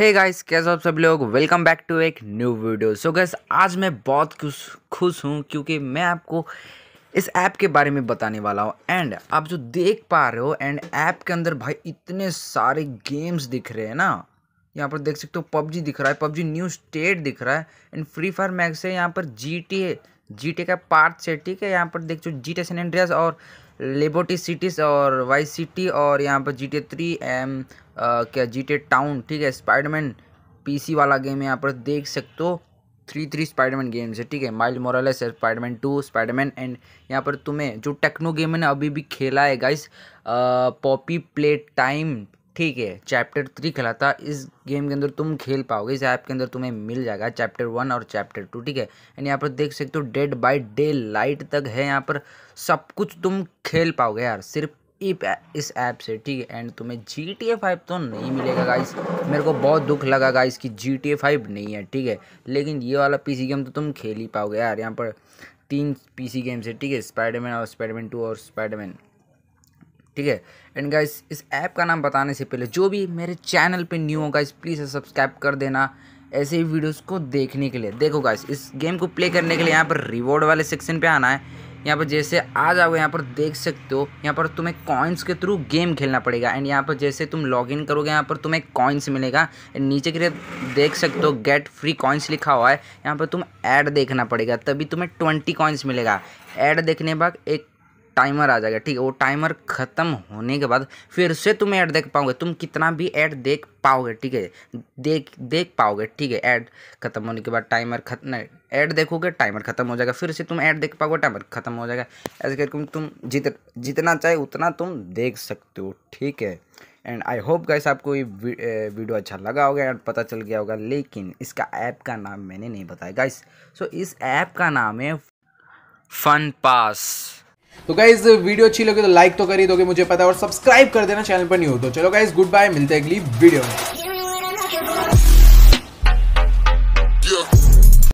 hey guys कैसे आप सब लोग वेलकम बैक टू एक न्यू वीडियो सो गैस आज मैं बहुत खुश खुश हूँ क्योंकि मैं आपको इस ऐप के बारे में बताने वाला हूँ एंड आप जो देख पा रहे हो एंड ऐप के अंदर भाई इतने सारे गेम्स दिख रहे हैं ना यहाँ पर देख सकते हो पबजी दिख रहा है पबजी न्यू स्टेट दिख रहा है एंड फ्री फायर मैक्स है यहाँ पर जी टी है जी का पार्ट से ठीक है यहाँ पर देख सो जी टी सैन और लेबोटी सिटीज़ और वाई सिटी और यहाँ पर जी टी थ्री एम क्या जी टी टाउन ठीक है स्पाइडरमैन पीसी वाला गेम यहाँ पर देख सकते हो थ्री थ्री स्पाइडरमैन गेम्स है ठीक है माइल मोरलेस है स्पाइडरमैन टू स्पाइडरमैन एंड यहाँ पर तुम्हें जो टेक्नो गेम है ना अभी भी खेला है गाइस पॉपी प्ले टाइम ठीक है चैप्टर थ्री कहलाता इस गेम के अंदर तुम खेल पाओगे इस ऐप के अंदर तुम्हें मिल जाएगा चैप्टर वन और चैप्टर टू ठीक है एंड यहाँ पर देख सकते हो डेड बाय डे लाइट तक है यहाँ पर सब कुछ तुम खेल पाओगे यार सिर्फ इस ऐप से ठीक है एंड तुम्हें जी टी ए फाइव तो नहीं मिलेगा गाइस मेरे को बहुत दुख लगा गाइस कि जी टी ए फाइव नहीं है ठीक है लेकिन ये वाला पी सी गेम तो तुम खेल ही पाओगे यार यहाँ पर तीन पी सी गेम्स है ठीक है स्पाइडरमैन और स्पाइडरमैन टू और स्पाइडरमैन ठीक है एंड गाइस इस ऐप का नाम बताने से पहले जो भी मेरे चैनल पे न्यू हो गाइस प्लीज़ सब्सक्राइब कर देना ऐसे ही वीडियोस को देखने के लिए देखो गाइस इस गेम को प्ले करने के लिए यहाँ पर रिवॉर्ड वाले सेक्शन पे आना है यहाँ पर जैसे आ जाओगे यहाँ पर देख सकते हो यहाँ पर तुम्हें कॉइन्स के थ्रू गेम खेलना पड़ेगा एंड यहाँ पर जैसे तुम लॉगिन करोगे यहाँ पर तुम्हें कॉइन्स मिलेगा एंड नीचे के लिए देख सकते हो गेट फ्री कॉइन्स लिखा हुआ है यहाँ पर तुम ऐड देखना पड़ेगा तभी तुम्हें ट्वेंटी कॉइन्स मिलेगा ऐड देखने बाद एक टाइमर आ जाएगा ठीक है वो टाइमर ख़त्म होने के बाद फिर से तुम ऐड देख पाओगे तुम कितना भी ऐड देख पाओगे ठीक है देख देख पाओगे ठीक है ऐड खत्म होने के बाद टाइमर खत्म ऐड देखोगे टाइमर खत्म हो जाएगा फिर से तुम ऐड देख पाओगे टाइमर खत्म हो जाएगा ऐसे करके तुम जित जितना चाहे उतना तुम देख सकते हो ठीक है एंड आई होप गाइस आपको ये वीडियो अच्छा लगा होगा एंड पता चल गया होगा लेकिन इसका ऐप का नाम मैंने नहीं बताया गाइस सो so, इस ऐप का नाम है फन पास तो गाइज वीडियो अच्छी लगी तो लाइक तो करी ही दोगे मुझे पता है और सब्सक्राइब कर देना चैनल पर नहीं हो तो चलो गाइज गुड बाय मिलते हैं अगली वीडियो में